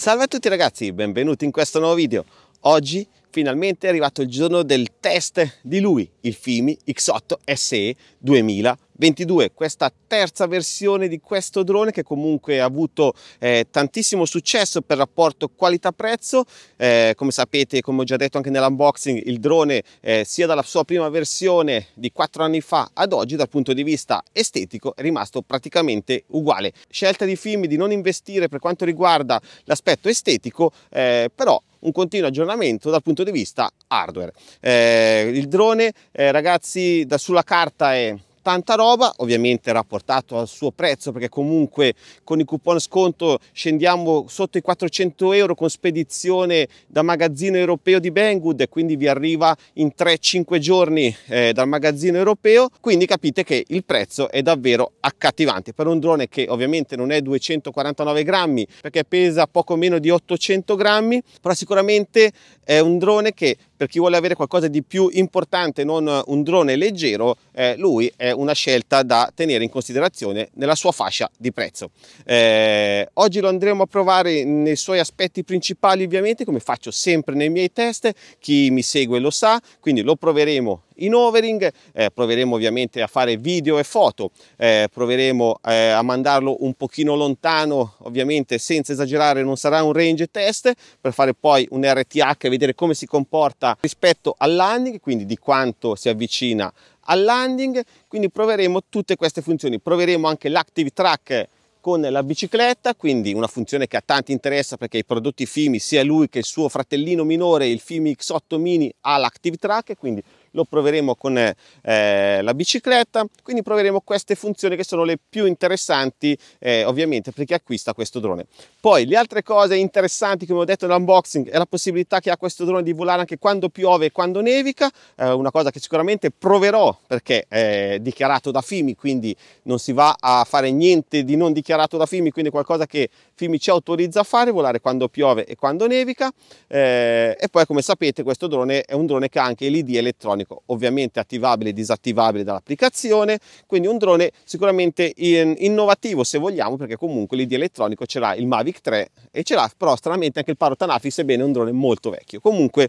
Salve a tutti ragazzi, benvenuti in questo nuovo video. Oggi finalmente è arrivato il giorno del test di lui, il Fimi X8 SE 2000 22, questa terza versione di questo drone che comunque ha avuto eh, tantissimo successo per rapporto qualità-prezzo, eh, come sapete, come ho già detto anche nell'unboxing, il drone eh, sia dalla sua prima versione di 4 anni fa ad oggi dal punto di vista estetico è rimasto praticamente uguale. Scelta di film di non investire per quanto riguarda l'aspetto estetico, eh, però un continuo aggiornamento dal punto di vista hardware. Eh, il drone, eh, ragazzi, da, sulla carta è tanta roba, ovviamente rapportato al suo prezzo perché comunque con il coupon sconto scendiamo sotto i 400 euro con spedizione da magazzino europeo di Banggood quindi vi arriva in 3-5 giorni eh, dal magazzino europeo, quindi capite che il prezzo è davvero accattivante per un drone che ovviamente non è 249 grammi perché pesa poco meno di 800 grammi, però sicuramente è un drone che per chi vuole avere qualcosa di più importante, non un drone leggero, eh, lui è una scelta da tenere in considerazione nella sua fascia di prezzo. Eh, oggi lo andremo a provare nei suoi aspetti principali ovviamente, come faccio sempre nei miei test, chi mi segue lo sa, quindi lo proveremo in overing, eh, proveremo ovviamente a fare video e foto, eh, proveremo eh, a mandarlo un pochino lontano, ovviamente senza esagerare non sarà un range test, per fare poi un RTH e vedere come si comporta rispetto al landing, quindi di quanto si avvicina al landing, quindi proveremo tutte queste funzioni, proveremo anche l'active track con la bicicletta, quindi una funzione che a tanti interessa perché i prodotti Fimi, sia lui che il suo fratellino minore, il Fimi X8 Mini, ha l'Active Track, quindi lo proveremo con eh, la bicicletta, quindi proveremo queste funzioni che sono le più interessanti eh, ovviamente per chi acquista questo drone. Poi le altre cose interessanti come ho detto nell'unboxing è la possibilità che ha questo drone di volare anche quando piove e quando nevica, eh, una cosa che sicuramente proverò perché è eh, dichiarato da FIMI, quindi non si va a fare niente di non dichiarato da FIMI, quindi qualcosa che FIMI ci autorizza a fare, volare quando piove e quando nevica eh, e poi come sapete questo drone è un drone che ha anche l'ID elettronico elettronico, ovviamente attivabile e disattivabile dall'applicazione, quindi un drone sicuramente in, innovativo se vogliamo perché comunque l'ID elettronico ce l'ha il Mavic 3 e ce l'ha però stranamente anche il Paro Tanafi sebbene un drone molto vecchio. Comunque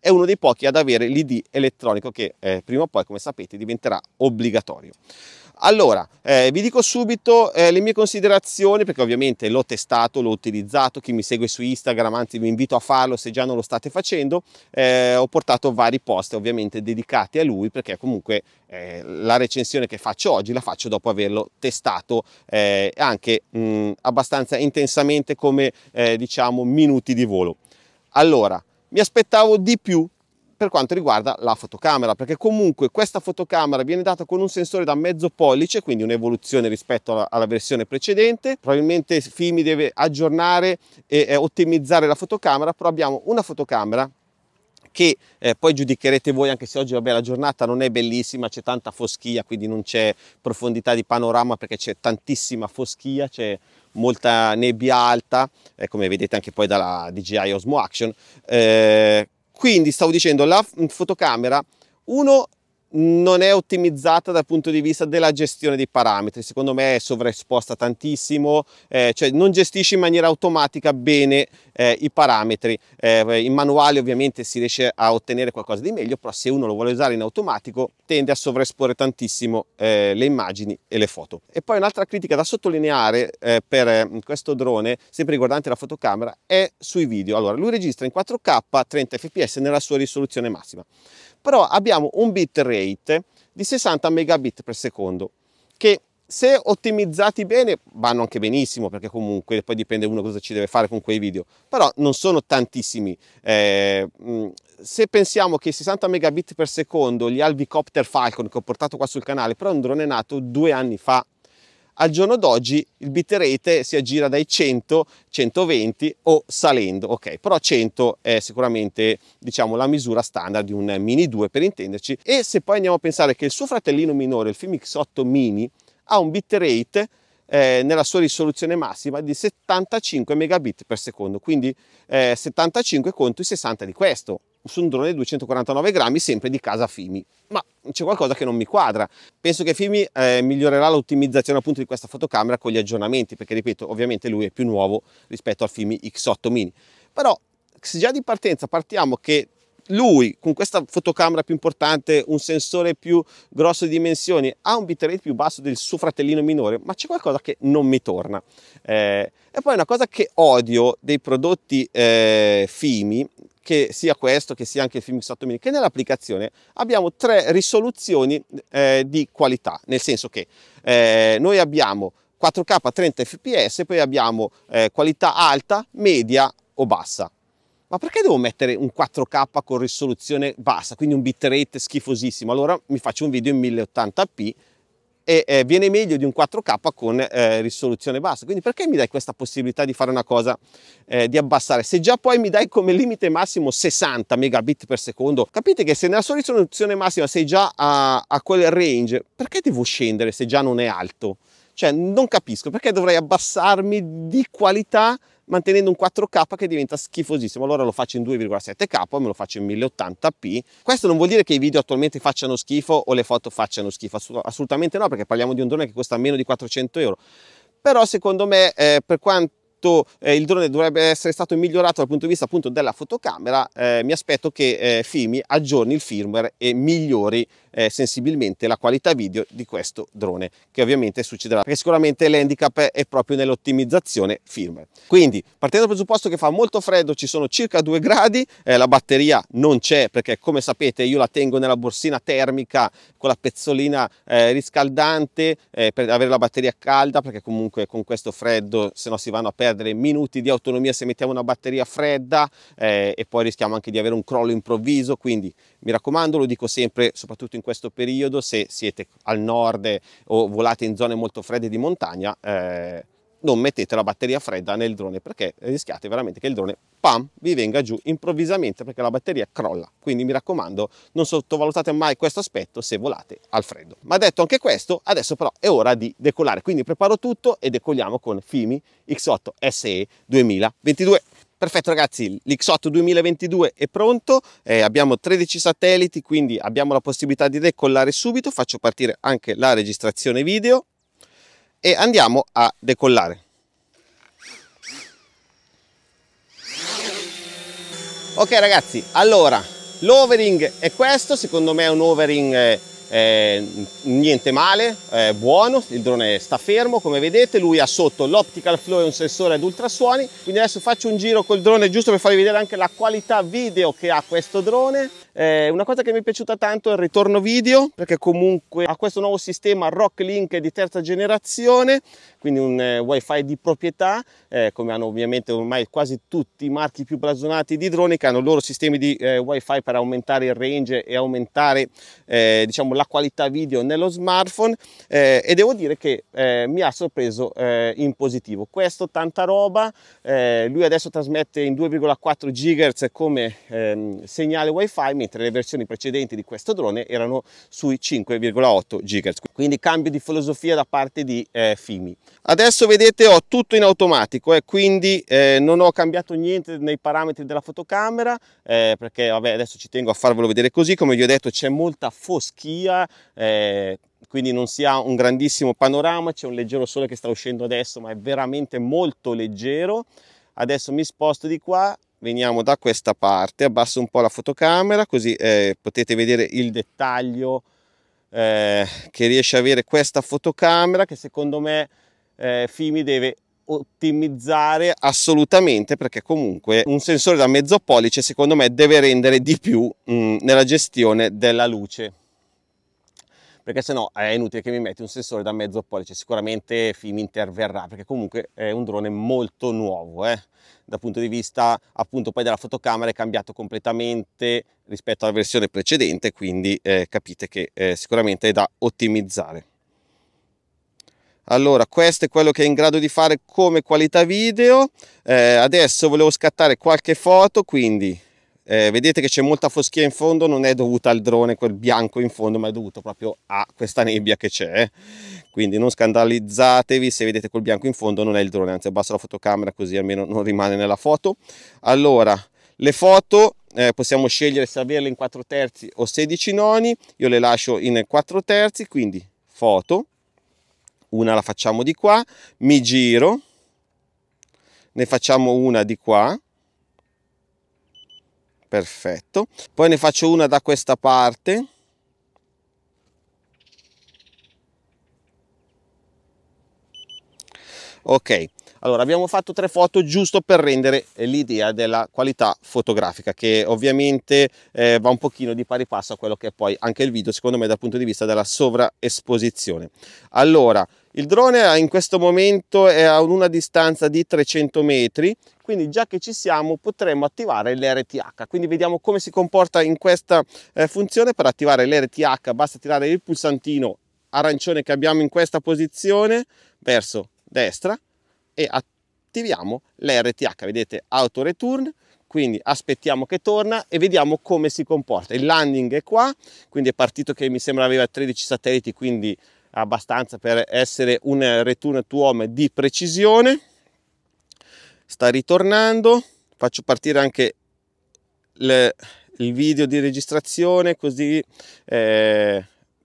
è uno dei pochi ad avere l'ID elettronico che eh, prima o poi, come sapete, diventerà obbligatorio. Allora, eh, vi dico subito eh, le mie considerazioni perché ovviamente l'ho testato, l'ho utilizzato, chi mi segue su Instagram, anzi vi invito a farlo se già non lo state facendo, eh, ho portato vari post ovviamente dedicati a lui perché comunque eh, la recensione che faccio oggi la faccio dopo averlo testato eh, anche mh, abbastanza intensamente come eh, diciamo minuti di volo. Allora, mi aspettavo di più per quanto riguarda la fotocamera, perché comunque questa fotocamera viene data con un sensore da mezzo pollice, quindi un'evoluzione rispetto alla, alla versione precedente. Probabilmente Fimi deve aggiornare e, e ottimizzare la fotocamera, però abbiamo una fotocamera che eh, poi giudicherete voi anche se oggi vabbè, la giornata non è bellissima, c'è tanta foschia, quindi non c'è profondità di panorama perché c'è tantissima foschia, c'è molta nebbia alta, eh, come vedete anche poi dalla DJI Osmo Action. Eh, quindi stavo dicendo, la fotocamera, uno non è ottimizzata dal punto di vista della gestione dei parametri, secondo me è sovraesposta tantissimo, eh, cioè non gestisce in maniera automatica bene eh, i parametri, eh, in manuale ovviamente si riesce a ottenere qualcosa di meglio, però se uno lo vuole usare in automatico tende a sovraesporre tantissimo eh, le immagini e le foto. E poi un'altra critica da sottolineare eh, per mm, questo drone, sempre riguardante la fotocamera, è sui video. Allora, lui registra in 4K 30 fps nella sua risoluzione massima però abbiamo un bitrate di 60 megabit per secondo che se ottimizzati bene vanno anche benissimo perché comunque poi dipende uno cosa ci deve fare con quei video però non sono tantissimi eh, se pensiamo che 60 megabit per secondo gli albicopter Falcon che ho portato qua sul canale però è un drone nato due anni fa al giorno d'oggi il bitrate si aggira dai 100, 120 o salendo, ok? Però 100 è sicuramente, diciamo, la misura standard di un Mini 2 per intenderci e se poi andiamo a pensare che il suo fratellino minore, il Fimix 8 Mini, ha un bitrate eh, nella sua risoluzione massima di 75 megabit per secondo, quindi eh, 75 contro i 60 di questo, su un drone 249 grammi sempre di casa Fimi ma c'è qualcosa che non mi quadra penso che Fimi eh, migliorerà l'ottimizzazione appunto di questa fotocamera con gli aggiornamenti perché ripeto ovviamente lui è più nuovo rispetto al Fimi X8 mini però se già di partenza partiamo che lui con questa fotocamera più importante, un sensore più grosso di dimensioni, ha un bitrate più basso del suo fratellino minore, ma c'è qualcosa che non mi torna. Eh, e poi una cosa che odio dei prodotti eh, Fimi, che sia questo, che sia anche il Fimix 8000, che nell'applicazione abbiamo tre risoluzioni eh, di qualità, nel senso che eh, noi abbiamo 4K a 30 fps, poi abbiamo eh, qualità alta, media o bassa ma perché devo mettere un 4K con risoluzione bassa, quindi un bitrate schifosissimo? Allora mi faccio un video in 1080p e eh, viene meglio di un 4K con eh, risoluzione bassa. Quindi perché mi dai questa possibilità di fare una cosa, eh, di abbassare? Se già poi mi dai come limite massimo 60 megabit per secondo, capite che se nella sua risoluzione massima sei già a, a quel range, perché devo scendere se già non è alto? Cioè non capisco perché dovrei abbassarmi di qualità mantenendo un 4K che diventa schifosissimo. Allora lo faccio in 2,7K, me lo faccio in 1080p. Questo non vuol dire che i video attualmente facciano schifo o le foto facciano schifo, assolutamente no, perché parliamo di un drone che costa meno di 400 euro. Però secondo me, eh, per quanto eh, il drone dovrebbe essere stato migliorato dal punto di vista appunto della fotocamera, eh, mi aspetto che eh, Fimi aggiorni il firmware e migliori eh, sensibilmente la qualità video di questo drone, che ovviamente succederà perché sicuramente l'handicap è proprio nell'ottimizzazione firmware. Quindi partendo dal presupposto che fa molto freddo, ci sono circa 2 gradi, eh, la batteria non c'è perché come sapete io la tengo nella borsina termica con la pezzolina eh, riscaldante eh, per avere la batteria calda perché comunque con questo freddo se no si vanno a perdere minuti di autonomia se mettiamo una batteria fredda eh, e poi rischiamo anche di avere un crollo improvviso quindi mi raccomando lo dico sempre soprattutto in in questo periodo, se siete al nord o volate in zone molto fredde di montagna, eh, non mettete la batteria fredda nel drone perché rischiate veramente che il drone pam vi venga giù improvvisamente perché la batteria crolla quindi mi raccomando non sottovalutate mai questo aspetto se volate al freddo ma detto anche questo adesso però è ora di decollare quindi preparo tutto e decolliamo con Fimi X8 SE 2022 Perfetto ragazzi, l'X8 2022 è pronto, eh, abbiamo 13 satelliti, quindi abbiamo la possibilità di decollare subito, faccio partire anche la registrazione video e andiamo a decollare. Ok ragazzi, allora l'overing è questo, secondo me è un overing eh, eh, niente male, eh, buono, il drone sta fermo come vedete, lui ha sotto l'optical flow e un sensore ad ultrasuoni, quindi adesso faccio un giro col drone giusto per farvi vedere anche la qualità video che ha questo drone, eh, una cosa che mi è piaciuta tanto è il ritorno video perché comunque ha questo nuovo sistema Rock Link di terza generazione quindi un eh, wifi di proprietà eh, come hanno ovviamente ormai quasi tutti i marchi più blasonati di droni che hanno i loro sistemi di eh, wifi per aumentare il range e aumentare eh, diciamo la qualità video nello smartphone eh, e devo dire che eh, mi ha sorpreso in positivo questo tanta roba lui adesso trasmette in 2,4 GHz come ehm, segnale wifi mentre le versioni precedenti di questo drone erano sui 5,8 GHz quindi cambio di filosofia da parte di Fimi Adesso vedete ho tutto in automatico e eh, quindi eh, non ho cambiato niente nei parametri della fotocamera eh, perché vabbè, adesso ci tengo a farvelo vedere così, come vi ho detto c'è molta foschia, eh, quindi non si ha un grandissimo panorama, c'è un leggero sole che sta uscendo adesso ma è veramente molto leggero. Adesso mi sposto di qua, veniamo da questa parte, abbasso un po' la fotocamera così eh, potete vedere il dettaglio eh, che riesce a avere questa fotocamera che secondo me eh, Fimi deve ottimizzare assolutamente perché comunque un sensore da mezzo pollice secondo me deve rendere di più mh, mm, nella gestione della luce perché se no è inutile che mi metti un sensore da mezzo pollice sicuramente Fimi interverrà perché comunque è un drone molto nuovo eh? dal punto di vista appunto poi della fotocamera è cambiato completamente rispetto alla versione precedente quindi eh, capite che eh, sicuramente è da ottimizzare allora questo è quello che è in grado di fare come qualità video eh, adesso volevo scattare qualche foto quindi eh, vedete che c'è molta foschia in fondo non è dovuta al drone quel bianco in fondo ma è dovuto proprio a questa nebbia che c'è quindi non scandalizzatevi se vedete quel bianco in fondo non è il drone anzi abbasso la fotocamera così almeno non rimane nella foto allora le foto eh, possiamo scegliere se averle in 4 terzi o 16 noni io le lascio in 4 terzi quindi foto una la facciamo di qua, mi giro, ne facciamo una di qua, perfetto, poi ne faccio una da questa parte, ok allora abbiamo fatto tre foto giusto per rendere l'idea della qualità fotografica che ovviamente eh, va un pochino di pari passo a quello che è poi anche il video secondo me dal punto di vista della sovraesposizione allora il drone in questo momento è a una distanza di 300 metri, quindi già che ci siamo potremmo attivare l'RTH. Quindi vediamo come si comporta in questa eh, funzione. Per attivare l'RTH basta tirare il pulsantino arancione che abbiamo in questa posizione verso destra e attiviamo l'RTH. Vedete auto return, quindi aspettiamo che torna e vediamo come si comporta. Il landing è qua, quindi è partito che mi sembra aveva 13 satelliti, quindi abbastanza per essere un return to home di precisione sta ritornando faccio partire anche le, il video di registrazione così eh,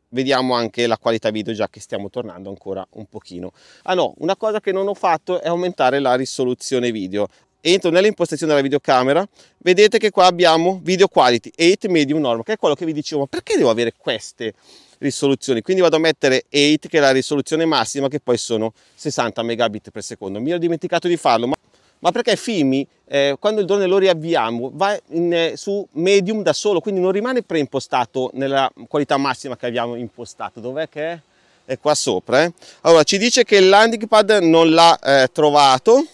vediamo anche la qualità video già che stiamo tornando ancora un pochino ah no una cosa che non ho fatto è aumentare la risoluzione video entro nelle impostazioni della videocamera, vedete che qua abbiamo video quality 8 medium normal, che è quello che vi dicevo, ma perché devo avere queste risoluzioni? Quindi vado a mettere 8 che è la risoluzione massima che poi sono 60 megabit per secondo. Mi ero dimenticato di farlo, ma, ma perché Fimi eh, quando il drone lo riavviamo va in, eh, su medium da solo, quindi non rimane preimpostato nella qualità massima che abbiamo impostato. Dov'è che è? È qua sopra. Eh? Allora ci dice che il landing pad non l'ha eh, trovato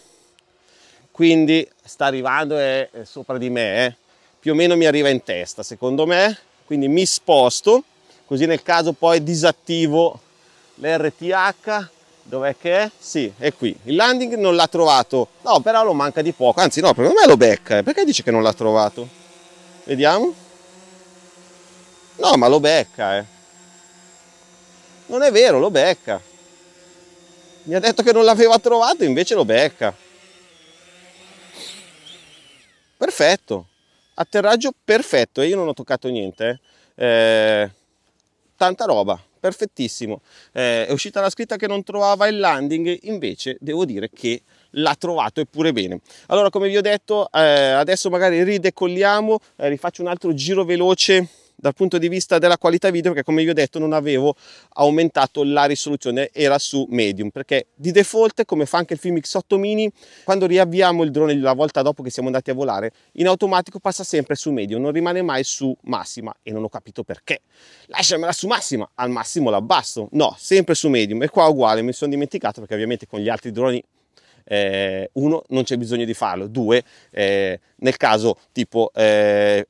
quindi sta arrivando e è sopra di me, eh. più o meno mi arriva in testa secondo me, quindi mi sposto, così nel caso poi disattivo l'RTH, dov'è che è? Sì, è qui, il landing non l'ha trovato, no però lo manca di poco, anzi no, secondo me lo becca, eh. perché dice che non l'ha trovato? Vediamo, no ma lo becca, eh. non è vero, lo becca, mi ha detto che non l'aveva trovato, invece lo becca perfetto, atterraggio perfetto e io non ho toccato niente, eh. eh, tanta roba, perfettissimo. Eh, è uscita la scritta che non trovava il landing, invece devo dire che l'ha trovato eppure bene. Allora come vi ho detto eh, adesso magari ridecolliamo, eh, rifaccio un altro giro veloce dal punto di vista della qualità video perché come vi ho detto non avevo aumentato la risoluzione era su medium perché di default come fa anche il Film X8 mini quando riavviamo il drone la volta dopo che siamo andati a volare in automatico passa sempre su medium non rimane mai su massima e non ho capito perché lasciamela su massima al massimo l'abbasso no sempre su medium e qua uguale mi sono dimenticato perché ovviamente con gli altri droni eh, uno non c'è bisogno di farlo due eh, nel caso tipo eh,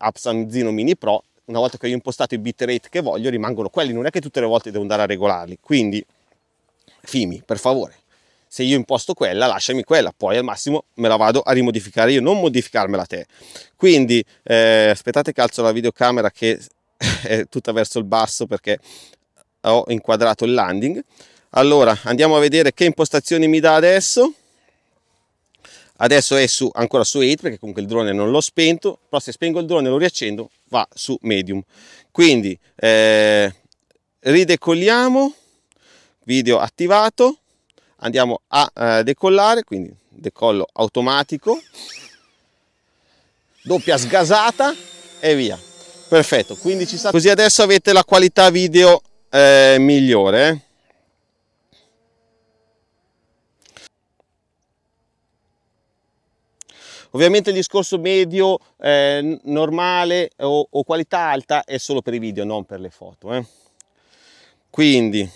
Zino Mini Pro una volta che ho impostato i bitrate che voglio, rimangono quelli, non è che tutte le volte devo andare a regolarli. Quindi, Fimi, per favore, se io imposto quella, lasciami quella, poi al massimo me la vado a rimodificare io, non modificarmela te. Quindi, eh, aspettate che alzo la videocamera che è tutta verso il basso perché ho inquadrato il landing. Allora, andiamo a vedere che impostazioni mi dà adesso adesso è su, ancora su 8 perché comunque il drone non l'ho spento però se spengo il drone e lo riaccendo va su medium quindi eh, ridecolliamo video attivato andiamo a eh, decollare quindi decollo automatico doppia sgasata e via perfetto 15 così adesso avete la qualità video eh, migliore eh. Ovviamente il discorso medio, eh, normale o, o, qualità alta è solo per i video, non per le foto. Eh. Quindi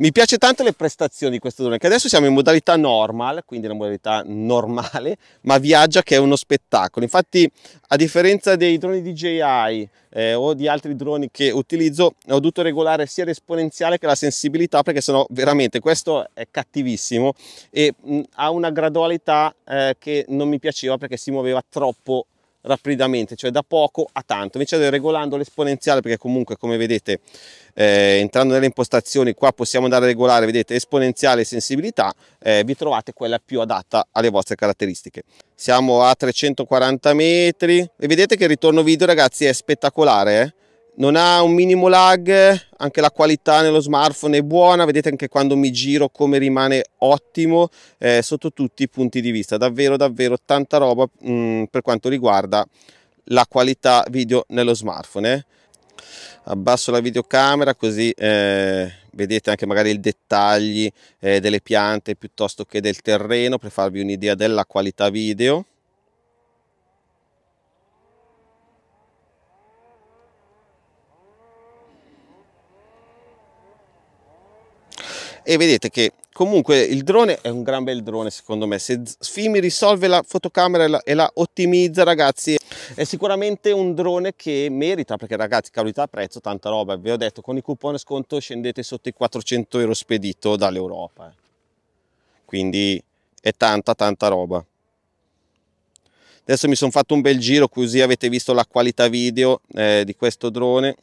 mi piace tanto le prestazioni di questo drone, che adesso siamo in modalità normal, quindi la modalità normale, ma viaggia che è uno spettacolo. Infatti, a differenza dei droni DJI eh, o di altri droni che utilizzo, ho dovuto regolare sia l'esponenziale che la sensibilità, perché sennò veramente questo è cattivissimo e mh, ha una gradualità eh, che non mi piaceva perché si muoveva troppo rapidamente, cioè da poco a tanto, invece regolando l'esponenziale perché comunque come vedete eh, entrando nelle impostazioni qua possiamo andare a regolare, vedete esponenziale e sensibilità, eh, vi trovate quella più adatta alle vostre caratteristiche. Siamo a 340 metri e vedete che il ritorno video ragazzi è spettacolare, eh? non ha un minimo lag, anche la qualità nello smartphone è buona, vedete anche quando mi giro come rimane ottimo eh, sotto tutti i punti di vista, davvero davvero tanta roba mh, mm, per quanto riguarda la qualità video nello smartphone. Eh. Abbasso la videocamera così eh, vedete anche magari i dettagli eh, delle piante piuttosto che del terreno per farvi un'idea della qualità video. e vedete che comunque il drone è un gran bel drone secondo me se Fimi risolve la fotocamera e la, e la ottimizza ragazzi è sicuramente un drone che merita perché ragazzi qualità prezzo tanta roba vi ho detto con il coupon sconto scendete sotto i 400 euro spedito dall'Europa eh. quindi è tanta tanta roba adesso mi sono fatto un bel giro così avete visto la qualità video eh, di questo drone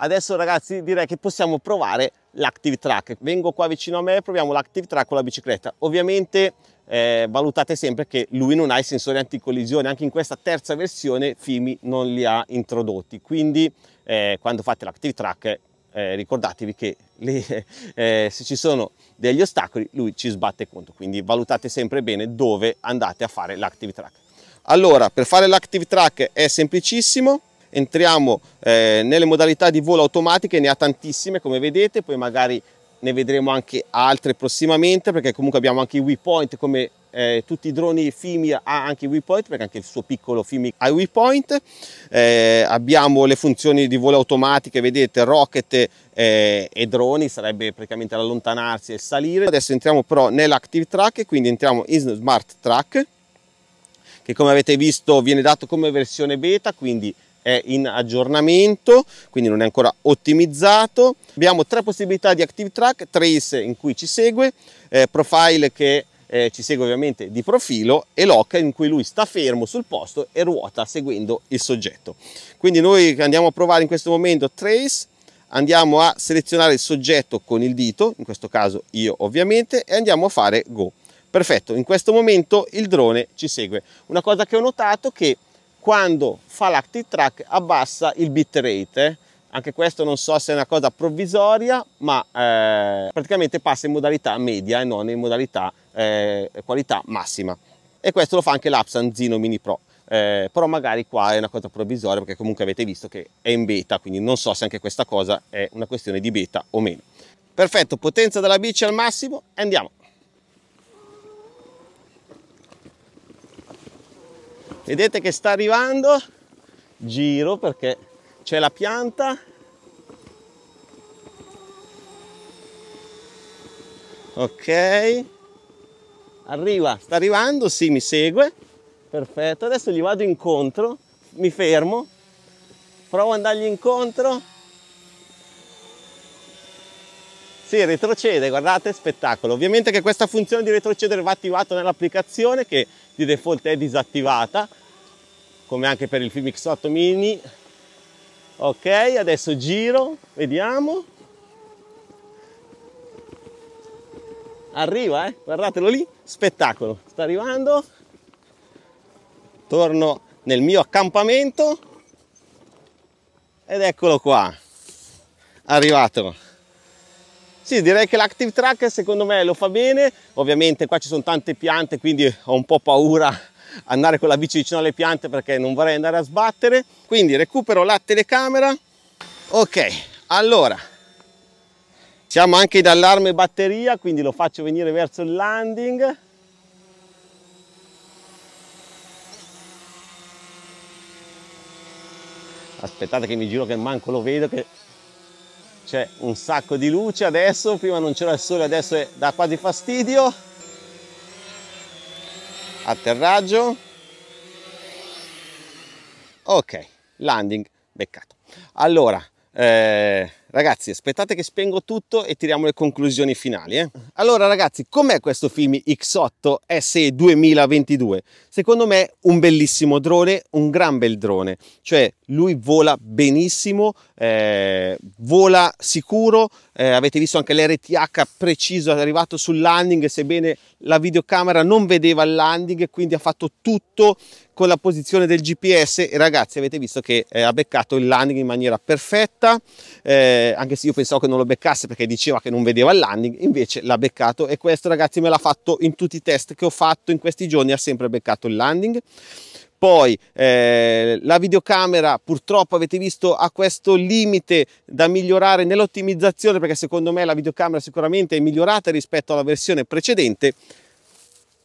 Adesso ragazzi direi che possiamo provare l'Active Track. Vengo qua vicino a me e proviamo l'Active Track con la bicicletta. Ovviamente eh, valutate sempre che lui non ha i sensori anticollisione, anche in questa terza versione Fimi non li ha introdotti, quindi eh, quando fate l'Active Track eh, ricordatevi che le, eh, se ci sono degli ostacoli lui ci sbatte contro, quindi valutate sempre bene dove andate a fare l'Active Track. Allora, per fare l'Active Track è semplicissimo, entriamo eh, nelle modalità di volo automatiche, ne ha tantissime come vedete, poi magari ne vedremo anche altre prossimamente perché comunque abbiamo anche i waypoint come eh, tutti i droni FIMI ha anche i waypoint perché anche il suo piccolo FIMI ha i waypoint eh, abbiamo le funzioni di volo automatiche vedete rocket eh, e droni sarebbe praticamente l'allontanarsi e salire adesso entriamo però nell'active track quindi entriamo in smart track che come avete visto viene dato come versione beta quindi è in aggiornamento, quindi non è ancora ottimizzato. Abbiamo tre possibilità di Active Track, Trace in cui ci segue, eh, Profile che eh, ci segue ovviamente di profilo e Lock in cui lui sta fermo sul posto e ruota seguendo il soggetto. Quindi noi andiamo a provare in questo momento Trace, andiamo a selezionare il soggetto con il dito, in questo caso io ovviamente, e andiamo a fare Go. Perfetto, in questo momento il drone ci segue. Una cosa che ho notato è che quando fa l'active track abbassa il bitrate eh? anche questo non so se è una cosa provvisoria ma eh, praticamente passa in modalità media e non in modalità eh, qualità massima e questo lo fa anche l'Apsan Zino Mini Pro eh, però magari qua è una cosa provvisoria perché comunque avete visto che è in beta quindi non so se anche questa cosa è una questione di beta o meno perfetto potenza della bici al massimo e andiamo vedete che sta arrivando giro perché c'è la pianta ok arriva sta arrivando si sì, mi segue perfetto adesso gli vado incontro mi fermo provo ad andargli incontro si retrocede guardate spettacolo ovviamente che questa funzione di retrocedere va attivata nell'applicazione che di default è disattivata come anche per il Filmix 8 mini ok adesso giro vediamo arriva eh guardatelo lì spettacolo sta arrivando torno nel mio accampamento ed eccolo qua arrivato sì direi che l'active track secondo me lo fa bene ovviamente qua ci sono tante piante quindi ho un po' paura andare con la bici vicino alle piante perché non vorrei andare a sbattere quindi recupero la telecamera ok allora siamo anche in allarme batteria quindi lo faccio venire verso il landing aspettate che mi giro che manco lo vedo che c'è un sacco di luce adesso prima non c'era il sole adesso è da quasi fastidio atterraggio, ok, landing beccato. Allora, eh, ragazzi, aspettate che spengo tutto e tiriamo le conclusioni finali. Eh? Allora, ragazzi, com'è questo Fimi X8 SE 2022? Secondo me un bellissimo drone, un gran bel drone. Cioè, lui vola benissimo, eh, vola sicuro, eh, avete visto anche l'RTH preciso è arrivato sul landing sebbene la videocamera non vedeva il landing quindi ha fatto tutto con la posizione del GPS e ragazzi avete visto che eh, ha beccato il landing in maniera perfetta eh, anche se io pensavo che non lo beccasse perché diceva che non vedeva il landing invece l'ha beccato e questo ragazzi me l'ha fatto in tutti i test che ho fatto in questi giorni ha sempre beccato il landing poi eh, la videocamera purtroppo avete visto ha questo limite da migliorare nell'ottimizzazione perché secondo me la videocamera sicuramente è migliorata rispetto alla versione precedente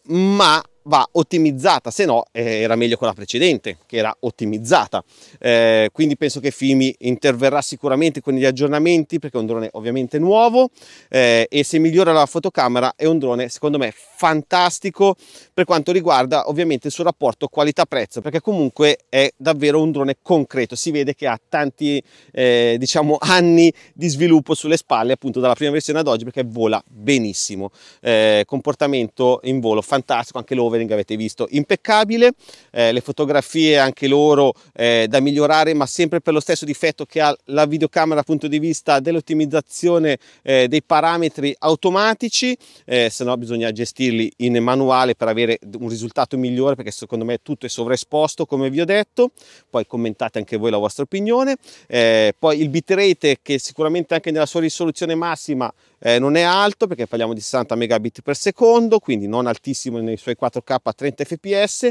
ma va ottimizzata, se no eh, era meglio quella precedente che era ottimizzata. Eh, quindi penso che Fimi interverrà sicuramente con gli aggiornamenti perché è un drone ovviamente nuovo eh, e se migliora la fotocamera è un drone secondo me fantastico per quanto riguarda ovviamente il suo rapporto qualità-prezzo perché comunque è davvero un drone concreto, si vede che ha tanti eh, diciamo anni di sviluppo sulle spalle appunto dalla prima versione ad oggi perché vola benissimo, eh, comportamento in volo fantastico, anche l'over Covering avete visto impeccabile eh, le fotografie anche loro eh, da migliorare ma sempre per lo stesso difetto che ha la videocamera dal punto di vista dell'ottimizzazione eh, dei parametri automatici eh, se no bisogna gestirli in manuale per avere un risultato migliore perché secondo me tutto è sovraesposto come vi ho detto poi commentate anche voi la vostra opinione eh, poi il bitrate che sicuramente anche nella sua risoluzione massima eh, non è alto perché parliamo di 60 megabit per secondo, quindi non altissimo nei suoi 4K a 30 fps.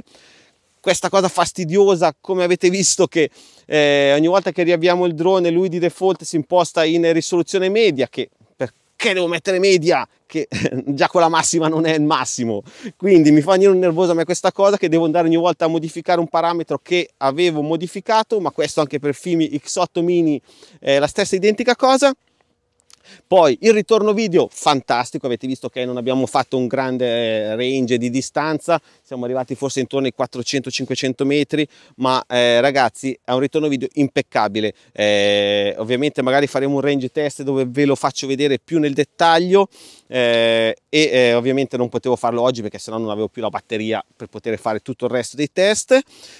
Questa cosa fastidiosa, come avete visto, che eh, ogni volta che riavviamo il drone lui di default si imposta in risoluzione media, che perché devo mettere media? Che già quella massima non è il massimo. Quindi mi fa venire nervoso a me questa cosa che devo andare ogni volta a modificare un parametro che avevo modificato, ma questo anche per Fimi X8 Mini è la stessa identica cosa. Poi il ritorno video, fantastico, avete visto che non abbiamo fatto un grande eh, range di distanza, siamo arrivati forse intorno ai 400-500 metri, ma eh, ragazzi è un ritorno video impeccabile. Eh, ovviamente magari faremo un range test dove ve lo faccio vedere più nel dettaglio eh, e eh, ovviamente non potevo farlo oggi perché sennò non avevo più la batteria per poter fare tutto il resto dei test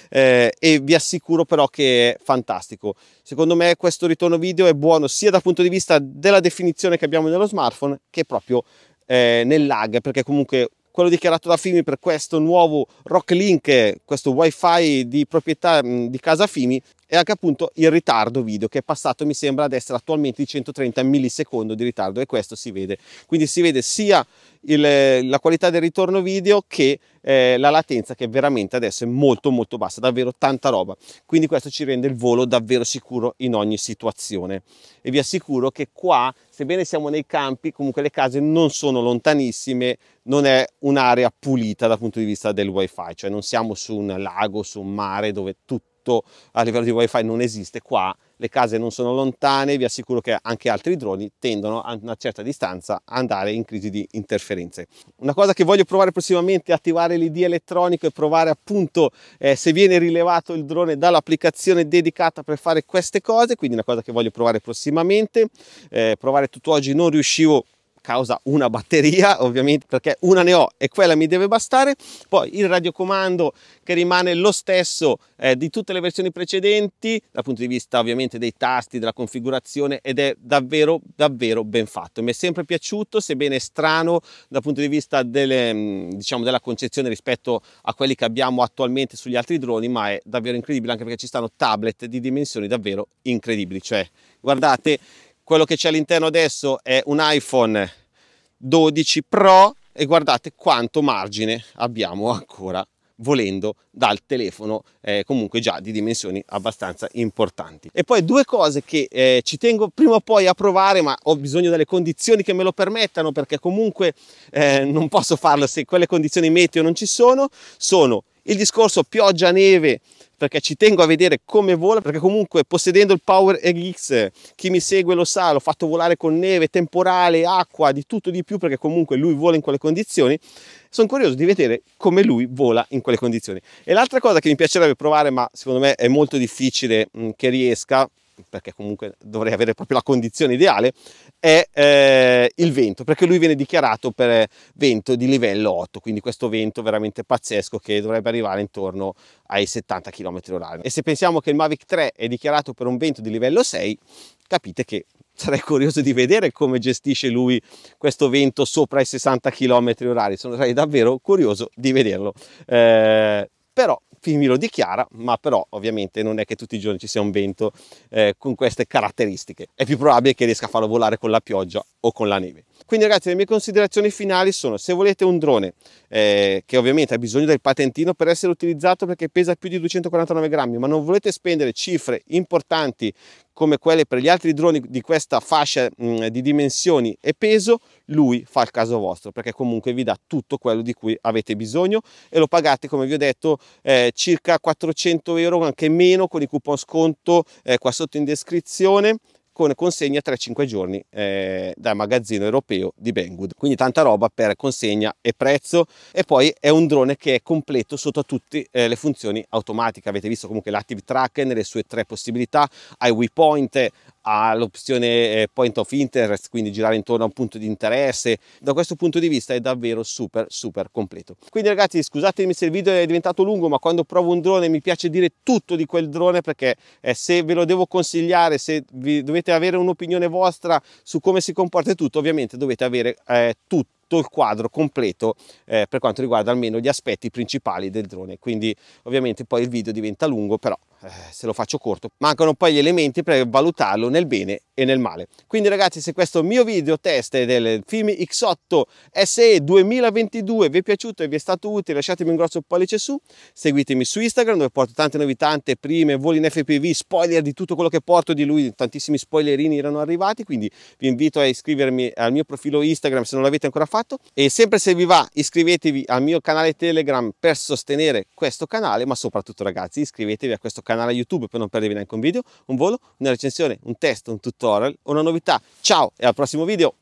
eh, e vi assicuro però che è fantastico. Secondo me questo ritorno video è buono sia dal punto di vista della definizione definizione che abbiamo nello smartphone che è proprio eh, nel lag, perché comunque quello dichiarato da Fimi per questo nuovo Rock Link, questo wifi di proprietà di casa Fimi, e anche appunto il ritardo video che è passato mi sembra ad essere attualmente di 130 millisecondi di ritardo e questo si vede quindi si vede sia il, la qualità del ritorno video che eh, la latenza che veramente adesso è molto molto bassa davvero tanta roba quindi questo ci rende il volo davvero sicuro in ogni situazione e vi assicuro che qua sebbene siamo nei campi comunque le case non sono lontanissime non è un'area pulita dal punto di vista del wifi cioè non siamo su un lago su un mare dove tutto tutto a livello di wifi non esiste qua, le case non sono lontane, vi assicuro che anche altri droni tendono a una certa distanza a andare in crisi di interferenze. Una cosa che voglio provare prossimamente è attivare l'ID elettronico e provare appunto eh, se viene rilevato il drone dall'applicazione dedicata per fare queste cose, quindi una cosa che voglio provare prossimamente, eh, provare tutto oggi non riuscivo causa una batteria ovviamente perché una ne ho e quella mi deve bastare poi il radiocomando che rimane lo stesso eh, di tutte le versioni precedenti dal punto di vista ovviamente dei tasti della configurazione ed è davvero davvero ben fatto mi è sempre piaciuto sebbene strano dal punto di vista delle, mm, diciamo, della concezione rispetto a quelli che abbiamo attualmente sugli altri droni ma è davvero incredibile anche perché ci stanno tablet di dimensioni davvero incredibili cioè guardate quello che c'è all'interno adesso è un iPhone 12 Pro e guardate quanto margine abbiamo ancora volendo dal telefono eh, comunque già di dimensioni abbastanza importanti e poi due cose che eh, ci tengo prima o poi a provare ma ho bisogno delle condizioni che me lo permettano perché comunque eh, non posso farlo se quelle condizioni meteo non ci sono sono il discorso pioggia neve perché ci tengo a vedere come vola perché comunque possedendo il Power RX chi mi segue lo sa l'ho fatto volare con neve, temporale, acqua di tutto di più perché comunque lui vola in quelle condizioni sono curioso di vedere come lui vola in quelle condizioni e l'altra cosa che mi piacerebbe provare ma secondo me è molto difficile che riesca perché comunque dovrei avere proprio la condizione ideale, è eh, il vento, perché lui viene dichiarato per eh, vento di livello 8, quindi questo vento veramente pazzesco che dovrebbe arrivare intorno ai 70 km orari. E se pensiamo che il Mavic 3 è dichiarato per un vento di livello 6, capite che sarei curioso di vedere come gestisce lui questo vento sopra i 60 km orari, sono sarei davvero curioso di vederlo. Eh, però mi lo dichiara, ma però ovviamente non è che tutti i giorni ci sia un vento eh, con queste caratteristiche. È più probabile che riesca a farlo volare con la pioggia o con la neve. Quindi ragazzi le mie considerazioni finali sono se volete un drone eh, che ovviamente ha bisogno del patentino per essere utilizzato perché pesa più di 249 grammi ma non volete spendere cifre importanti come quelle per gli altri droni di questa fascia mh, mm, di dimensioni e peso, lui fa il caso vostro perché comunque vi dà tutto quello di cui avete bisogno e lo pagate come vi ho detto eh, circa 400 euro anche meno con i coupon sconto eh, qua sotto in descrizione con consegna tra 5 giorni eh, dal magazzino europeo di Banggood. Quindi tanta roba per consegna e prezzo e poi è un drone che è completo sotto tutte eh, le funzioni automatiche. Avete visto comunque l'Active Track nelle sue tre possibilità, hai waypoint, ha l'opzione eh, point of interest, quindi girare intorno a un punto di interesse. Da questo punto di vista è davvero super super completo. Quindi ragazzi scusatemi se il video è diventato lungo ma quando provo un drone mi piace dire tutto di quel drone perché eh, se ve lo devo consigliare, se vi dovete avere un'opinione vostra su come si comporta tutto ovviamente dovete avere eh, tutto tutto il quadro completo eh, per quanto riguarda almeno gli aspetti principali del drone quindi ovviamente poi il video diventa lungo però eh, se lo faccio corto mancano poi gli elementi per valutarlo nel bene e nel male quindi ragazzi se questo mio video test del Fimi X8 SE 2022 vi è piaciuto e vi è stato utile lasciatemi un grosso pollice su seguitemi su Instagram dove porto tante novità tante prime voli in FPV spoiler di tutto quello che porto di lui tantissimi spoilerini erano arrivati quindi vi invito a iscrivermi al mio profilo Instagram se non l'avete ancora fatto fatto e sempre se vi va iscrivetevi al mio canale Telegram per sostenere questo canale ma soprattutto ragazzi iscrivetevi a questo canale YouTube per non perdervi neanche un video, un volo, una recensione, un test, un tutorial, una novità. Ciao e al prossimo video!